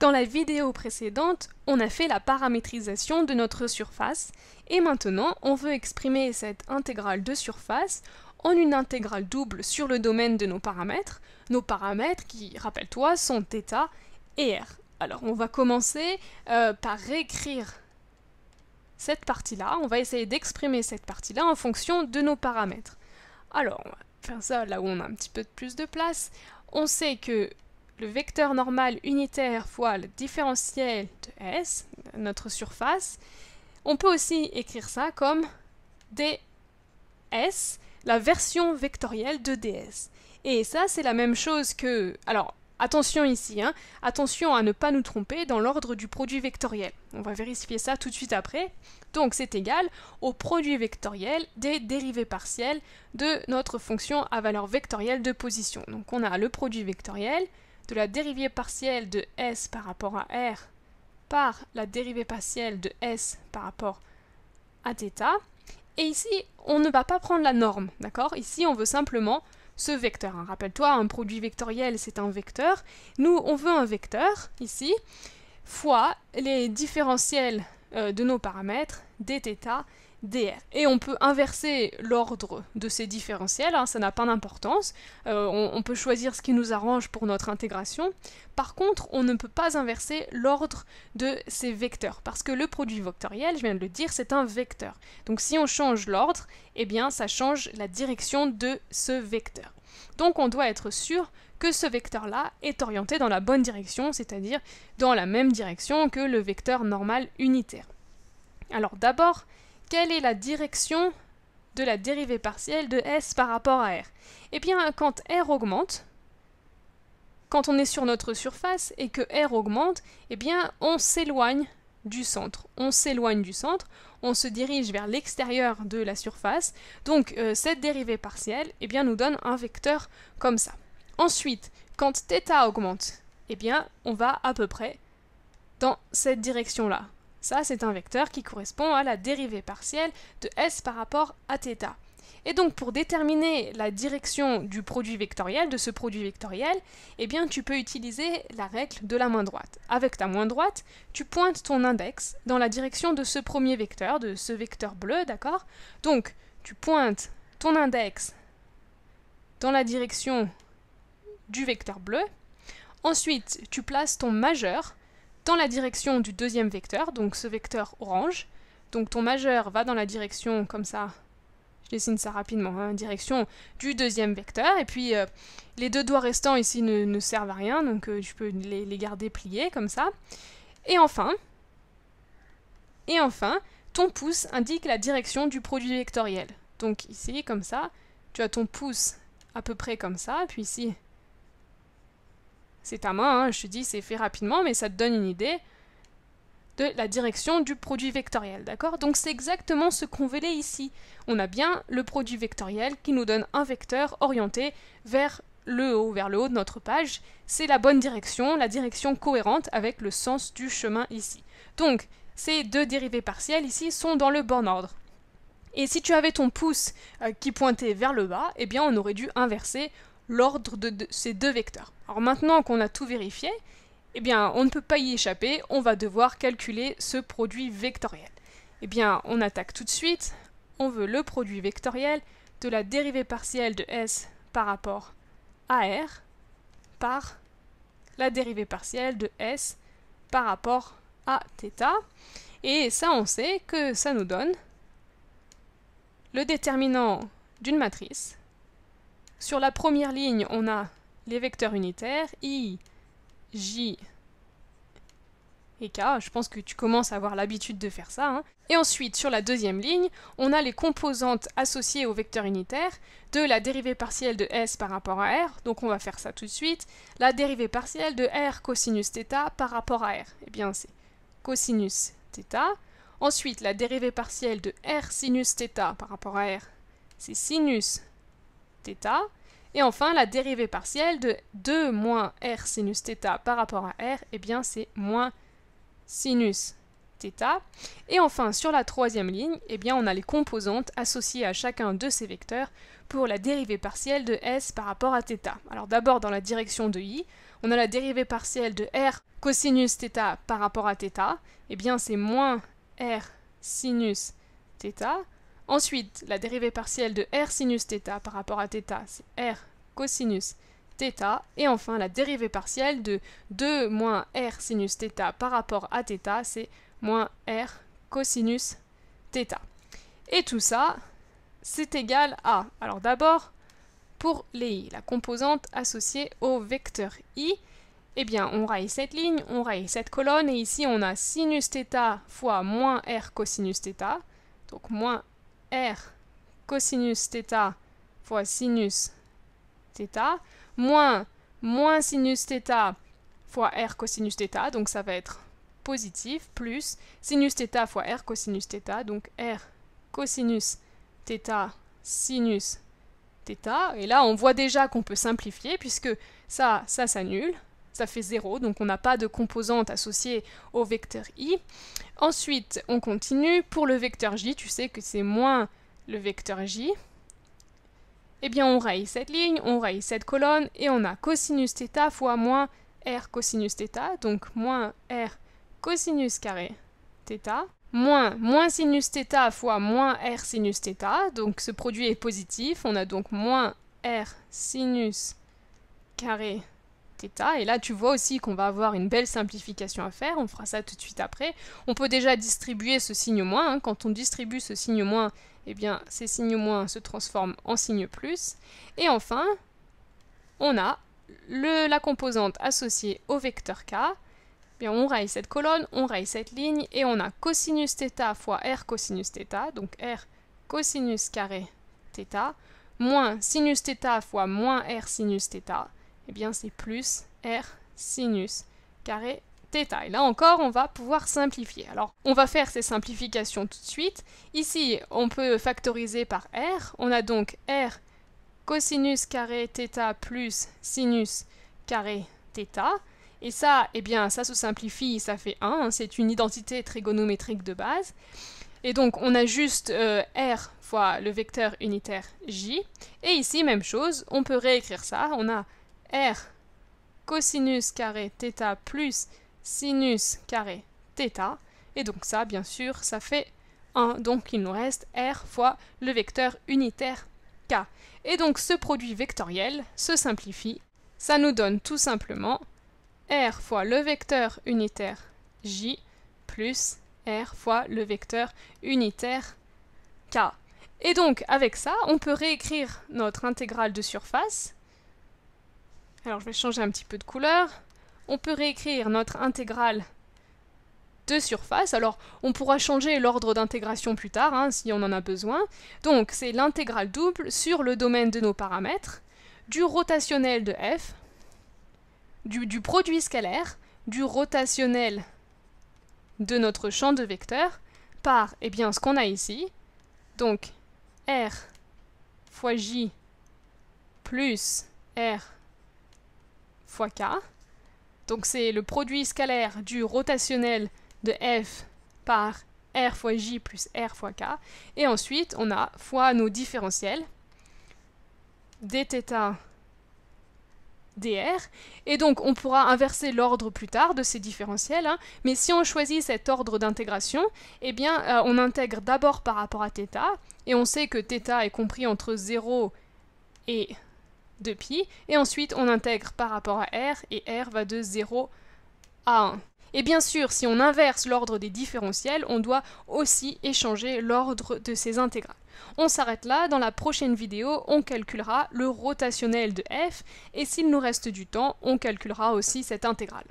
Dans la vidéo précédente, on a fait la paramétrisation de notre surface et maintenant on veut exprimer cette intégrale de surface en une intégrale double sur le domaine de nos paramètres, nos paramètres qui, rappelle-toi, sont θ et r. Alors on va commencer euh, par réécrire cette partie-là, on va essayer d'exprimer cette partie-là en fonction de nos paramètres. Alors on va faire ça là où on a un petit peu plus de place. On sait que le vecteur normal unitaire fois le différentiel de S, notre surface. On peut aussi écrire ça comme ds, la version vectorielle de ds. Et ça, c'est la même chose que... Alors, attention ici, hein, attention à ne pas nous tromper dans l'ordre du produit vectoriel. On va vérifier ça tout de suite après. Donc, c'est égal au produit vectoriel des dérivées partielles de notre fonction à valeur vectorielle de position. Donc, on a le produit vectoriel de la dérivée partielle de S par rapport à R par la dérivée partielle de S par rapport à θ. Et ici, on ne va pas prendre la norme, d'accord Ici, on veut simplement ce vecteur. Hein. Rappelle-toi, un produit vectoriel, c'est un vecteur. Nous, on veut un vecteur, ici, fois les différentiels euh, de nos paramètres, dθ et on peut inverser l'ordre de ces différentiels, hein, ça n'a pas d'importance. Euh, on, on, peut choisir ce qui nous arrange pour notre intégration. Par contre, on ne peut pas inverser l'ordre de ces vecteurs, parce que le produit vectoriel, je viens de le dire, c'est un vecteur. Donc si on change l'ordre, eh bien ça change la direction de ce vecteur. Donc on doit être sûr que ce vecteur-là est orienté dans la bonne direction, c'est-à-dire dans la même direction que le vecteur normal unitaire. Alors d'abord, quelle est la direction de la dérivée partielle de S par rapport à R Eh bien, quand R augmente, quand on est sur notre surface et que R augmente, eh bien, on s'éloigne du centre. On s'éloigne du centre, on se dirige vers l'extérieur de la surface. Donc, euh, cette dérivée partielle eh bien, nous donne un vecteur comme ça. Ensuite, quand θ augmente, eh bien, on va à peu près dans cette direction-là. Ça, c'est un vecteur qui correspond à la dérivée partielle de S par rapport à θ. Et donc, pour déterminer la direction du produit vectoriel, de ce produit vectoriel, eh bien, tu peux utiliser la règle de la main droite. Avec ta main droite, tu pointes ton index dans la direction de ce premier vecteur, de ce vecteur bleu, d'accord Donc, tu pointes ton index dans la direction du vecteur bleu. Ensuite, tu places ton majeur dans la direction du deuxième vecteur, donc ce vecteur orange. Donc ton majeur va dans la direction comme ça, je dessine ça rapidement, hein, direction du deuxième vecteur, et puis euh, les deux doigts restants ici ne, servent à rien, donc tu euh, je peux les, garder pliés comme ça. Et enfin, et enfin, ton pouce indique la direction du produit vectoriel. Donc ici, comme ça, tu as ton pouce à peu près comme ça, puis ici, c'est ta main, hein, je te dis c'est fait rapidement, mais ça te donne une idée de la direction du produit vectoriel, d'accord Donc c'est exactement ce qu'on voulait ici. On a bien le produit vectoriel qui nous donne un vecteur orienté vers le haut, vers le haut de notre page. C'est la bonne direction, la direction cohérente avec le sens du chemin ici. Donc ces deux dérivées partielles ici sont dans le bon ordre. Et si tu avais ton pouce euh, qui pointait vers le bas, eh bien on aurait dû inverser l'ordre de, ces deux vecteurs. Alors maintenant qu'on a tout vérifié, eh bien, on ne peut pas y échapper, on va devoir calculer ce produit vectoriel. Eh bien, on attaque tout de suite, on veut le produit vectoriel de la dérivée partielle de S par rapport à R par la dérivée partielle de S par rapport à θ. Et ça, on sait que ça nous donne le déterminant d'une matrice sur la première ligne, on a les vecteurs unitaires, i, j et k. Je pense que tu commences à avoir l'habitude de faire ça. Hein. Et ensuite, sur la deuxième ligne, on a les composantes associées au vecteur unitaire de la dérivée partielle de s par rapport à r, donc on va faire ça tout de suite, la dérivée partielle de r cosinus θ par rapport à r. Eh bien, c'est cosinus θ. Ensuite, la dérivée partielle de r sinus θ par rapport à r, c'est sinus et enfin, la dérivée partielle de 2 moins r sinus θ par rapport à r, et eh bien c'est moins sinus θ. Et enfin, sur la troisième ligne, eh bien on a les composantes associées à chacun de ces vecteurs pour la dérivée partielle de s par rapport à θ. Alors d'abord dans la direction de i, on a la dérivée partielle de r cosinus θ par rapport à θ, et eh bien c'est moins r sinus θ. Ensuite, la dérivée partielle de r sinus par rapport à θ, c'est r cosinus Et enfin, la dérivée partielle de 2 moins r sinus par rapport à θ, c'est moins r cosinus Et tout ça, c'est égal à, alors d'abord, pour les i, la composante associée au vecteur i, eh bien, on raye cette ligne, on raye cette colonne, et ici on a sinus fois moins r cosinus donc moins r cosinus θ fois sinus θ moins moins sinus theta fois r cosinus theta, donc ça va être positif, plus sinus theta fois r cosinus θ, donc r cosinus θ sinus θ. Et là, on voit déjà qu'on peut simplifier puisque ça, ça s'annule, ça fait 0, donc on n'a pas de composante associée au vecteur i. Ensuite, on continue, pour le vecteur j, tu sais que c'est moins le vecteur j, eh bien on raye cette ligne, on raye cette colonne, et on a cosinus fois moins r cosinus θ, donc moins r cosinus carré θ, moins moins sinus fois moins r sinus θ, donc ce produit est positif, on a donc moins r sinus carré et là, tu vois aussi qu'on va avoir une belle simplification à faire. On fera ça tout de suite après. On peut déjà distribuer ce signe moins. Hein. Quand on distribue ce signe moins, eh bien, ces signes moins se transforment en signes plus. Et enfin, on a le, la composante associée au vecteur k. Eh bien, on raye cette colonne, on raye cette ligne, et on a cosinus θ fois r cosinus θ, donc r cosinus carré θ, moins sinus θ fois moins r sinus θ, eh bien c'est plus R sinus carré θ. Et là encore, on va pouvoir simplifier. Alors, on va faire ces simplifications tout de suite. Ici, on peut factoriser par R. On a donc R cosinus carré θ plus sinus carré θ. Et ça, eh bien, ça se simplifie, ça fait 1. c'est une identité trigonométrique de base. Et donc, on a juste euh, R fois le vecteur unitaire J. Et ici, même chose, on peut réécrire ça. On a R cosinus carré θ plus sinus carré θ. Et donc ça, bien sûr, ça fait 1. Donc il nous reste R fois le vecteur unitaire K. Et donc ce produit vectoriel se simplifie. Ça nous donne tout simplement R fois le vecteur unitaire J plus R fois le vecteur unitaire K. Et donc avec ça, on peut réécrire notre intégrale de surface alors je vais changer un petit peu de couleur. On peut réécrire notre intégrale de surface. Alors on pourra changer l'ordre d'intégration plus tard hein, si on en a besoin. Donc c'est l'intégrale double sur le domaine de nos paramètres, du rotationnel de f, du, produit scalaire, du rotationnel de notre champ de vecteurs par eh bien, ce qu'on a ici. Donc R fois J plus R fois k. Donc c'est le produit scalaire du rotationnel de f par r fois j plus r fois k. Et ensuite, on a fois nos différentiels dθ dr. Et donc, on pourra inverser l'ordre plus tard de ces différentiels. Hein. Mais si on choisit cet ordre d'intégration, eh bien, euh, on intègre d'abord par rapport à θ. Et on sait que θ est compris entre 0 et de π et ensuite on intègre par rapport à r, et r va de 0 à 1. Et bien sûr, si on inverse l'ordre des différentiels, on doit aussi échanger l'ordre de ces intégrales. On s'arrête là, dans la prochaine vidéo, on calculera le rotationnel de f, et s'il nous reste du temps, on calculera aussi cette intégrale.